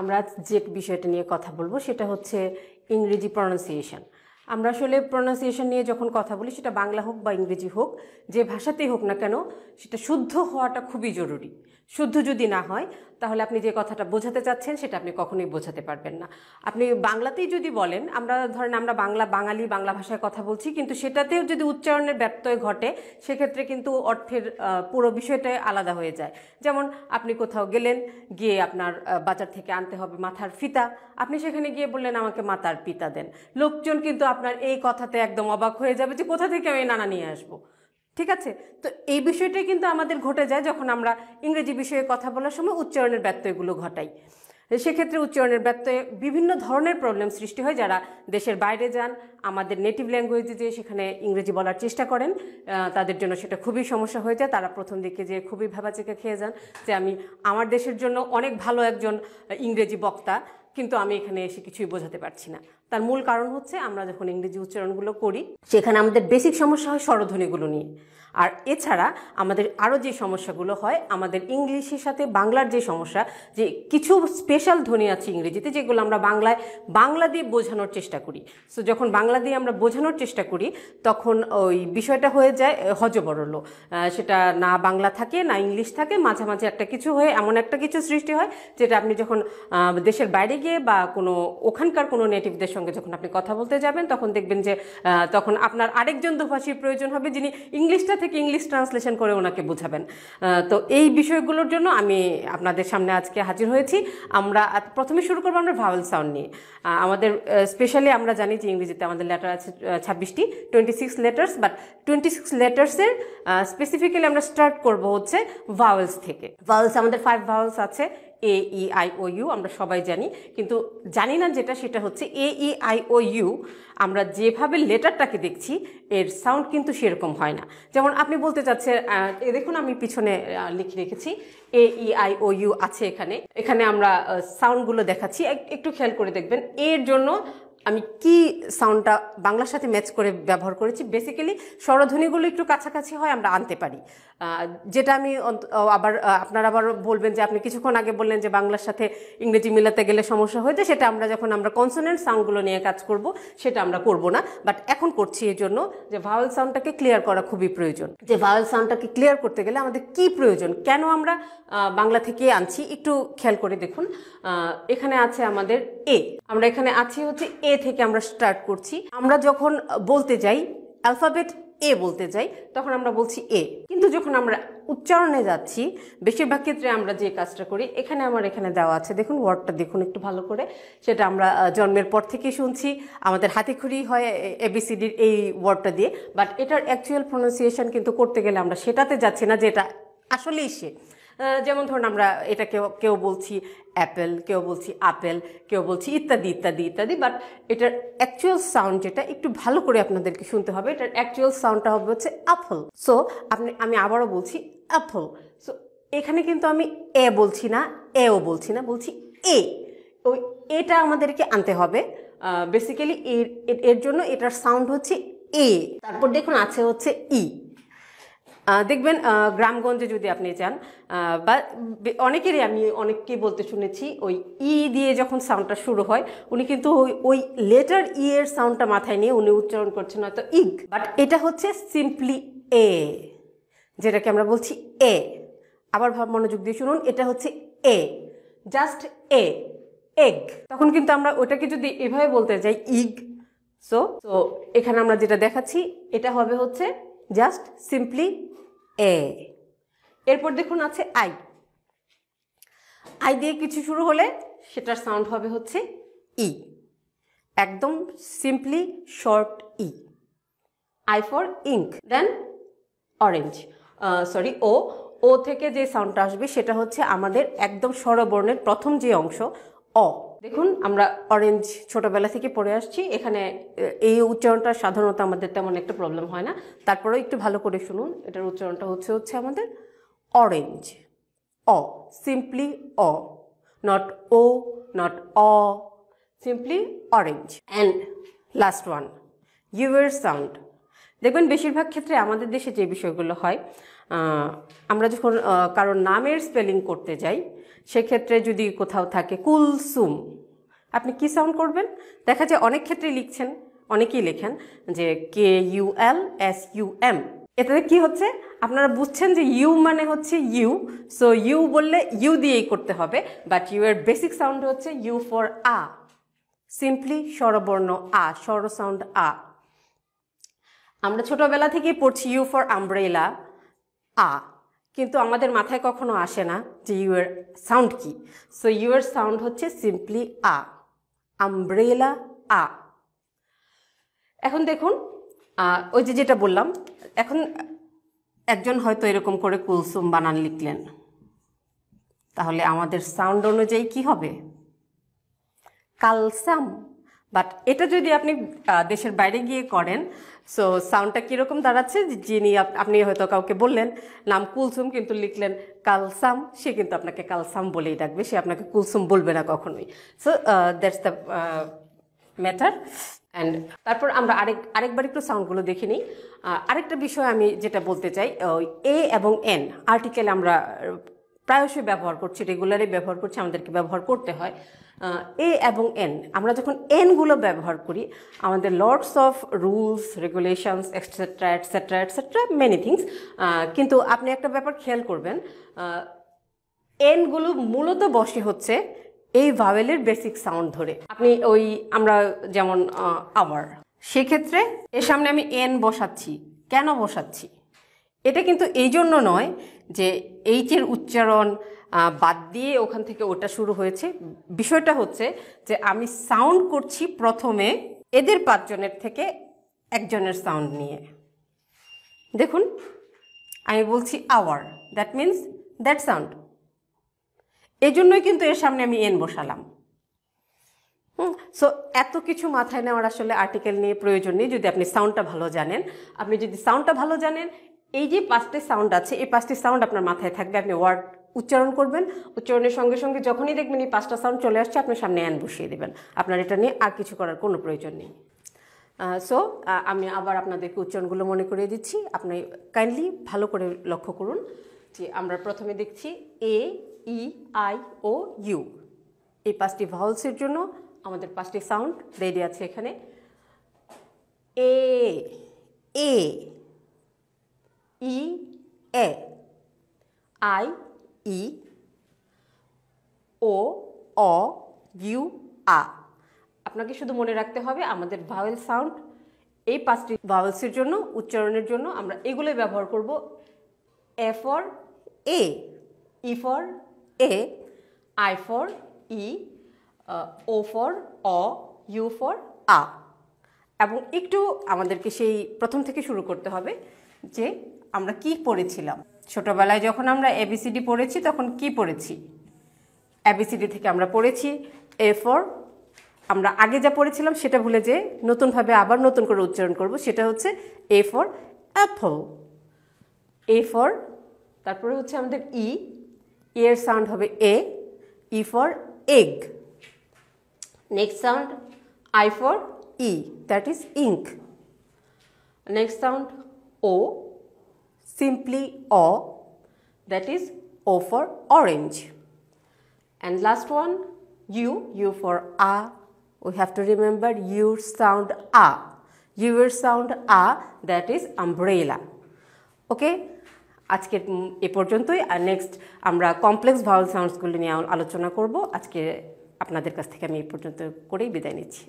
আমরা যে বিষয়টা নিয়ে কথা বলবো সেটা হচ্ছে ইংরেজি প্রনাউন্সিয়েশন আমরা আসলে প্রনাউন্সিয়েশন নিয়ে যখন কথা বলি সেটা বাংলা হোক বা ইংরেজি হোক যে ভাষাতেই হোক না কেন সেটা শুদ্ধ হওয়াটা খুবই জরুরি শুদ্ধ যদি না হয় তাহলে আপনি যে কথাটা বোঝাতে চাচ্ছেন সেটা আপনি কখনোই বোঝাতে পারবেন না আপনি বাংলাতেই যদি বলেন আমরা ধরেন আমরা বাংলা বাঙালি বাংলা ভাষায় কথা বলছি কিন্তু সেটাতেও যদি উচ্চারণের ব্যত্যয় ঘটে সেক্ষেত্রে কিন্তু অর্থের পুরো বিষয়টাই আলাদা হয়ে যায় যেমন আপনি কোথাও গেলেন গিয়ে আপনার বাজার থেকে আনতে হবে মাথার ফিতা আপনি সেখানে গিয়ে বললেন আমাকে মাতার পিতা দেন লোকজন কিন্তু আপনার এই কথাতে একদম অবাক হয়ে যাবে যে কোথা থেকে আমি নানা নিয়ে আসবো ঠিক আছে তো এই বিষয়টাই কিন্তু আমাদের ঘটে যায় যখন আমরা ইংরেজি বিষয়ে কথা বলার সময় উচ্চারণের ব্যত্যয়গুলো ঘটাই সেক্ষেত্রে উচ্চারণের ব্যত্যয়ে বিভিন্ন ধরনের প্রবলেম সৃষ্টি হয় যারা দেশের বাইরে যান আমাদের নেটিভ ল্যাঙ্গুয়েজে যে সেখানে ইংরেজি বলার চেষ্টা করেন তাদের জন্য সেটা খুবই সমস্যা হয়ে যায় তারা প্রথম দিকে যে খুবই ভেবাচেকে খেয়ে যান যে আমি আমার দেশের জন্য অনেক ভালো একজন ইংরেজি বক্তা কিন্তু আমি এখানে এসে কিছুই বোঝাতে পারছি না তার মূল কারণ হচ্ছে আমরা যখন ইংরেজি উচ্চারণগুলো করি সেখানে আমাদের বেসিক সমস্যা হয় স্বরধ্বনিগুলো নিয়ে আর এছাড়া আমাদের আরও যে সমস্যাগুলো হয় আমাদের ইংলিশের সাথে বাংলার যে সমস্যা যে কিছু স্পেশাল ধ্বনি আছে ইংরেজিতে যেগুলো আমরা বাংলায় বাংলা দিয়ে বোঝানোর চেষ্টা করি সো যখন বাংলা দিয়ে আমরা বোঝানোর চেষ্টা করি তখন ওই বিষয়টা হয়ে যায় হজবরল সেটা না বাংলা থাকে না ইংলিশ থাকে মাঝামাঝি একটা কিছু হয়ে এমন একটা কিছু সৃষ্টি হয় যেটা আপনি যখন দেশের বাইরে গিয়ে বা কোনো ওখানকার কোনো নেটিভদের সঙ্গে যখন আপনি কথা বলতে যাবেন তখন দেখবেন যে তখন আপনার আরেকজন দুভাষীর প্রয়োজন হবে যিনি ইংলিশটা থেকে ইংলিশ ট্রান্সলেশন করে ওনাকে বুঝাবেন তো এই বিষয়গুলোর জন্য আমি আপনাদের সামনে আজকে হাজির হয়েছি আমরা প্রথমে শুরু করবো আমরা ভাওয়াল সাউন্ড নিয়ে আমাদের স্পেশালি আমরা জানি যে ইংরেজিতে আমাদের লেটার আছে ছাব্বিশটি twenty six letters but twenty six লেটার্সের স্পেসিফিক্যালি আমরা স্টার্ট করব হচ্ছে ভাওয়েলস থেকে ভাওয়েলস আমাদের ফাইভ ভাওয়েলস আছে এ ই আই ও ইউ আমরা সবাই জানি কিন্তু জানি না যেটা সেটা হচ্ছে এ ই আই ও ইউ আমরা যেভাবে লেটারটাকে দেখছি এর সাউন্ড কিন্তু সেরকম হয় না যেমন আপনি বলতে চাচ্ছেন এ দেখুন আমি পিছনে লিখে রেখেছি এ ই আই ও ইউ আছে এখানে এখানে আমরা সাউন্ডগুলো দেখাচ্ছি একটু খেয়াল করে দেখবেন এর জন্য আমি কি সাউন্ডটা বাংলার সাথে ম্যাচ করে ব্যবহার করেছি বেসিক্যালি স্বরধ্বনিগুলো একটু কাছাকাছি হয় আমরা আনতে পারি যেটা আমি আবার আপনারা আবার বলবেন যে আপনি কিছুক্ষণ আগে বললেন যে বাংলার সাথে ইংরেজি মিলাতে গেলে সমস্যা হয়েছে সেটা আমরা যখন আমরা কনসোনেন্ট সাউন্ডগুলো নিয়ে কাজ করব সেটা আমরা করব না বাট এখন করছি এই জন্য যে ভাওয়াল সাউন্ডটাকে ক্লিয়ার করা খুবই প্রয়োজন যে ভাওয়াল সাউন্ডটাকে ক্লিয়ার করতে গেলে আমাদের কি প্রয়োজন কেন আমরা বাংলা থেকে আনছি একটু খেয়াল করে দেখুন এখানে আছে আমাদের এ আমরা এখানে আছি হচ্ছে এ থেকে আমরা স্টার্ট করছি আমরা যখন বলতে যাই অ্যালফাবেট এ বলতে যাই তখন আমরা বলছি এ কিন্তু যখন আমরা উচ্চারণে যাচ্ছি বেশিরভাগ ক্ষেত্রে আমরা যে কাজটা করি এখানে আমার এখানে দেওয়া আছে দেখুন ওয়ার্ডটা দেখুন একটু ভালো করে সেটা আমরা জন্মের পর থেকে শুনছি আমাদের খুঁড়ি হয় এবিসিডির এই ওয়ার্ডটা দিয়ে বাট এটার অ্যাকচুয়াল প্রোনাউন্সিয়েশন কিন্তু করতে গেলে আমরা সেটাতে যাচ্ছি না যেটা আসলেই সে যেমন ধরুন আমরা এটা কেউ কেউ বলছি অ্যাপেল কেউ বলছি আপেল কেউ বলছি ইত্যাদি ইত্যাদি ইত্যাদি বাট এটার অ্যাকচুয়াল সাউন্ড যেটা একটু ভালো করে আপনাদেরকে শুনতে হবে এটার অ্যাকচুয়াল সাউন্ডটা হবে হচ্ছে অ্যাপল সো আপনি আমি আবারও বলছি অ্যাপল সো এখানে কিন্তু আমি এ বলছি না এও বলছি না বলছি এ ওই এটা আমাদেরকে আনতে হবে বেসিক্যালি এর এর জন্য এটার সাউন্ড হচ্ছে এ তারপর দেখুন আছে হচ্ছে ই দেখবেন গ্রামগঞ্জে যদি আপনি যান বা অনেকেরই আমি অনেককে বলতে শুনেছি ওই ই দিয়ে যখন সাউন্ডটা শুরু হয় উনি কিন্তু ওই ওই লেটার ই e এর সাউন্ডটা মাথায় নিয়ে উনি উচ্চারণ করছেন হয়তো ইগ বাট এটা হচ্ছে সিম্পলি এ যেটাকে আমরা বলছি এ আবার ভাব মনোযোগ দিয়ে শুনুন এটা হচ্ছে এ জাস্ট এ এগ তখন কিন্তু আমরা ওটাকে যদি এভাবে বলতে যাই ইগ সো তো এখানে আমরা যেটা দেখাচ্ছি এটা হবে হচ্ছে জাস্ট সিম্পলি এ এরপর দেখুন আছে আই আই দিয়ে কিছু শুরু হলে সেটার সাউন্ড হবে হচ্ছে ই e. একদম simply short E I for ink then orange sorry O O থেকে যে সাউন্ডটা আসবে সেটা হচ্ছে আমাদের একদম স্বরবর্ণের প্রথম যে অংশ অ দেখুন আমরা অরেঞ্জ ছোটবেলা থেকে পড়ে আসছি এখানে এই উচ্চারণটা সাধারণত আমাদের তেমন একটা প্রবলেম হয় না তারপরেও একটু ভালো করে শুনুন এটার উচ্চারণটা হচ্ছে হচ্ছে আমাদের অরেঞ্জ অ সিম্পলি অ নট ও নট অ simply orange and last one your sound দেখবেন বেশিরভাগ ক্ষেত্রে আমাদের দেশে যে বিষয়গুলো হয় আমরা যখন কারোর নামের স্পেলিং করতে যাই সেক্ষেত্রে যদি কোথাও থাকে কুলসুম আপনি কি সাউন্ড করবেন দেখা যায় অনেক ক্ষেত্রে লিখছেন অনেকেই লেখেন যে K U L S U M এটাতে কি হচ্ছে আপনারা বুঝছেন যে ইউ মানে হচ্ছে ইউ সো ইউ বললে ইউ দিয়েই করতে হবে বাট ইউ এর বেসিক সাউন্ড হচ্ছে ইউ ফর আ সিম্পলি স্বরবর্ণ আ স্বর সাউন্ড আ আমরা ছোটবেলা থেকেই পড়ছি ইউ ফর আমব্রেলা আ কিন্তু আমাদের মাথায় কখনো আসে না যে ইউয়ের সাউন্ড কি সো ইউয়ের সাউন্ড হচ্ছে সিম্পলি আ আমব্রেলা আ এখন দেখুন ওই যে যেটা বললাম এখন একজন হয়তো এরকম করে কুলসুম বানান লিখলেন তাহলে আমাদের সাউন্ড অনুযায়ী কি হবে কালসাম বাট এটা যদি আপনি দেশের বাইরে গিয়ে করেন সো সাউন্ডটা কীরকম দাঁড়াচ্ছে যিনি আপনি হয়তো কাউকে বললেন নাম কুলসুম কিন্তু লিখলেন কালসাম সে কিন্তু আপনাকে কালসাম বলেই ডাকবে সে আপনাকে কুলসুম বলবে না কখনোই so that's the matter and তারপর আমরা আরেক আরেকবার একটু সাউন্ডগুলো দেখে নিই আরেকটা বিষয় আমি যেটা বলতে চাই এ এবং এন আর্টিকেল আমরা প্রায়শই ব্যবহার করছি রেগুলারই ব্যবহার করছি আমাদেরকে ব্যবহার করতে হয় এ এবং এন আমরা যখন এনগুলো ব্যবহার করি আমাদের lords of rules regulations etcetera etcetera etcetera many things কিন্তু আপনি একটা ব্যাপার খেয়াল করবেন এনগুলো মূলত বসে হচ্ছে এই ভাওয়েলের বেসিক সাউন্ড ধরে আপনি ওই আমরা যেমন আওয়ার সেক্ষেত্রে এর সামনে আমি এন বসাচ্ছি কেন বসাচ্ছি এটা কিন্তু এই জন্য নয় যে এইচের উচ্চারণ বাদ দিয়ে ওখান থেকে ওটা শুরু হয়েছে বিষয়টা হচ্ছে যে আমি সাউন্ড করছি প্রথমে এদের পাঁচজনের থেকে একজনের সাউন্ড নিয়ে দেখুন আমি বলছি hour that means that sound এই জন্যই কিন্তু এর সামনে আমি এন বসালাম সো এত কিছু মাথায় নেওয়ার আসলে আর্টিকেল নিয়ে প্রয়োজন নেই যদি আপনি সাউন্ডটা ভালো জানেন আপনি যদি সাউন্ডটা ভালো জানেন এই যে পাঁচটি সাউন্ড আছে এই পাঁচটি সাউন্ড আপনার মাথায় থাকবে আপনি ওয়ার্ড উচ্চারণ করবেন উচ্চারণের সঙ্গে সঙ্গে যখনই দেখবেন এই পাঁচটা সাউন্ড চলে আসছে আপনি সামনে অ্যান বসিয়ে দেবেন আপনার এটা নিয়ে আর কিছু করার কোনো প্রয়োজন নেই সো আমি আবার আপনাদেরকে উচ্চারণগুলো মনে করিয়ে দিচ্ছি আপনি কাইন্ডলি ভালো করে লক্ষ্য করুন যে আমরা প্রথমে দেখছি এ ই আই ও ইউ এই পাঁচটি ভাওলসের জন্য আমাদের পাঁচটি সাউন্ড রেডি আছে এখানে A A E E I E O অ ইউ আ আপনাকে শুধু মনে রাখতে হবে আমাদের ভাওয়েল সাউন্ড এই পাঁচটি ভাওয়েলসের জন্য উচ্চারণের জন্য আমরা এগুলোই ব্যবহার করব A for A E for A I for E O for অ ইউ ফর আ এবং একটু আমাদেরকে সেই প্রথম থেকে শুরু করতে হবে যে আমরা কি পড়েছিলাম ছোটবেলায় যখন আমরা এবিসিডি পড়েছি তখন কি পড়েছি এবিসিডি থেকে আমরা পড়েছি এ ফর আমরা আগে যা পড়েছিলাম সেটা ভুলে যে নতুনভাবে আবার নতুন করে উচ্চারণ করব সেটা হচ্ছে A for apple A for তারপরে হচ্ছে আমাদের ই e, e এর সাউন্ড হবে A E for egg next sound I for E that is ink next sound O simply O, that is O for orange. And last one, U, U for A. We have to remember U sound A. U sound A, that is umbrella. Okay? আজকের এ পর্যন্তই আর next আমরা complex vowel সাউন্ডসগুলো নিয়ে আলোচনা করব আজকে আপনাদের কাছ থেকে আমি এ পর্যন্ত করেই বিদায় নিচ্ছি